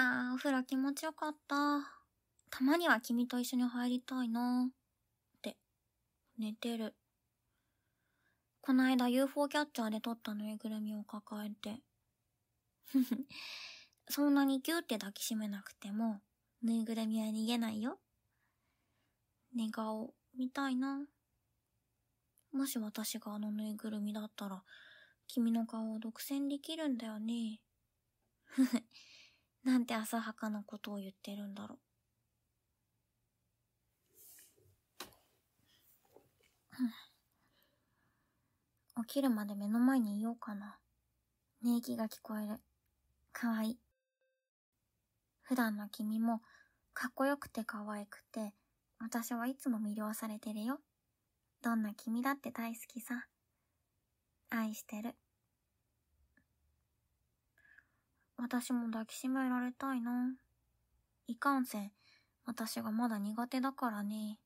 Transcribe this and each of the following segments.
あお風呂気持ちよかった。たまには君と一緒に入りたいな。って、寝てる。こないだ UFO キャッチャーで撮ったぬいぐるみを抱えて。そんなにギューって抱きしめなくても、ぬいぐるみは逃げないよ。寝顔、見たいな。もし私があのぬいぐるみだったら、君の顔を独占できるんだよね。ふふ。なんて浅はかなことを言ってるんだろう。起きるまで目の前にいようかな。寝息が聞こえる。かわいい。普段の君もかっこよくて可愛くて、私はいつも魅了されてるよ。どんな君だって大好きさ。愛してる。私も抱きしめられたいな。いかんせん、私がまだ苦手だからね。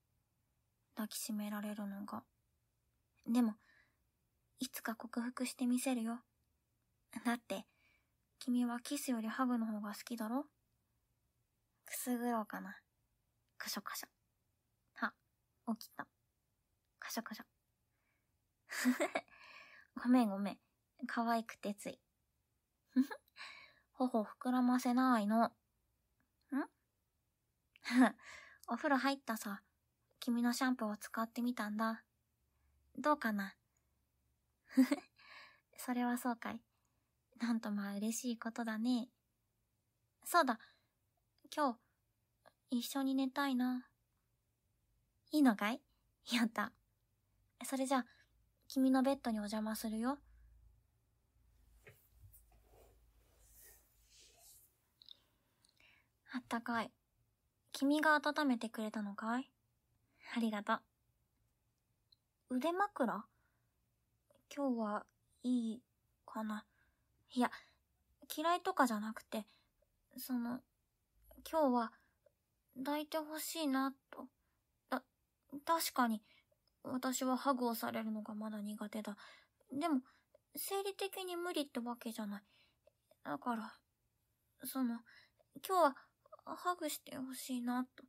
抱きしめられるのが。でも、いつか克服してみせるよ。だって、君はキスよりハグの方が好きだろくすぐろうかな。カショカショ。は、起きた。カシャカシャ。ごめんごめん。可愛くてつい。ふふ。頬膨らませないの。ん お風呂入ったさ。君のシャンプーを使ってみたんだ。どうかな それはそうかい。なんとまあ嬉しいことだね。そうだ。今日、一緒に寝たいな。いいのかい やった。それじゃあ、君のベッドにお邪魔するよ。あったかい。君が温めてくれたのかいありがとう。腕枕今日はいいかな。いや、嫌いとかじゃなくて、その、今日は抱いてほしいなと。た、確かに、私はハグをされるのがまだ苦手だ。でも、生理的に無理ってわけじゃない。だから、その、今日はハグしてほしいなと。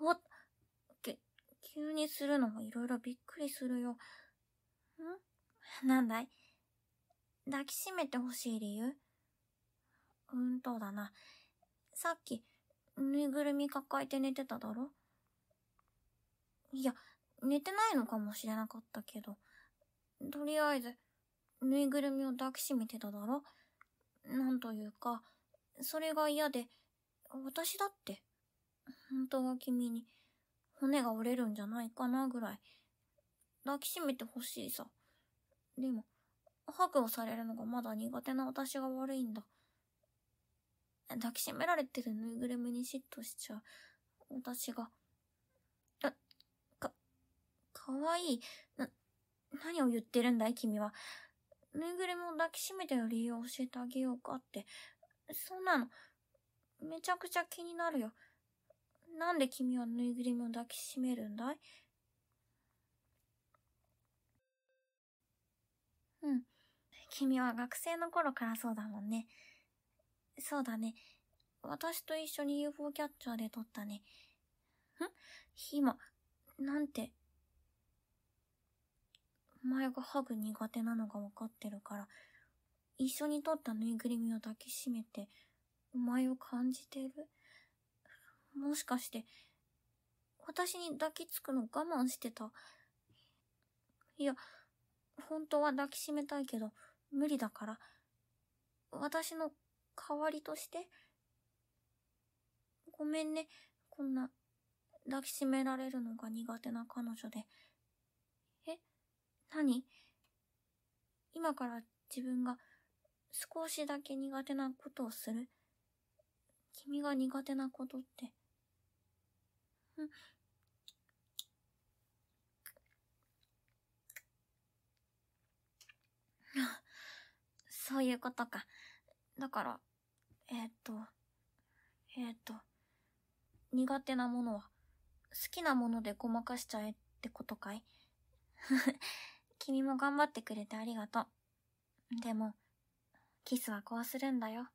おっ、け、急にするのもいろいろびっくりするよ。んなんだい抱きしめてほしい理由うんとだな。さっき、ぬいぐるみ抱えて寝てただろいや、寝てないのかもしれなかったけど、とりあえず、ぬいぐるみを抱きしめてただろなんというか、それが嫌で、私だって、本当は君に骨が折れるんじゃないかなぐらい、抱きしめてほしいさ。でも、ハグをされるのがまだ苦手な私が悪いんだ。抱きしめられてるぬいぐるみに嫉妬しちゃう、私が。あ、か、かわいい。な、何を言ってるんだい君は。ぬいぐるみを抱きしめてる理由を教えてあげようかって。そんなの、めちゃくちゃ気になるよ。なんで君はぬいぐるみを抱きしめるんだいうん。君は学生の頃からそうだもんね。そうだね。私と一緒に UFO キャッチャーで撮ったね。ん今、なんて。お前がハグ苦手なのが分かってるから、一緒に撮ったぬいぐるみを抱きしめて、前を感じてる。もしかして、私に抱きつくの我慢してた。いや、本当は抱きしめたいけど、無理だから。私の代わりとして。ごめんね、こんな、抱きしめられるのが苦手な彼女で。え何今から自分が少しだけ苦手なことをする君が苦手なことって。うんそういうことか。だから、えっ、と、えっ、と、苦手なものは、好きなものでごまかしちゃえってことかい 君も頑張ってくれてありがとう。でも、キスはこうするんだよ。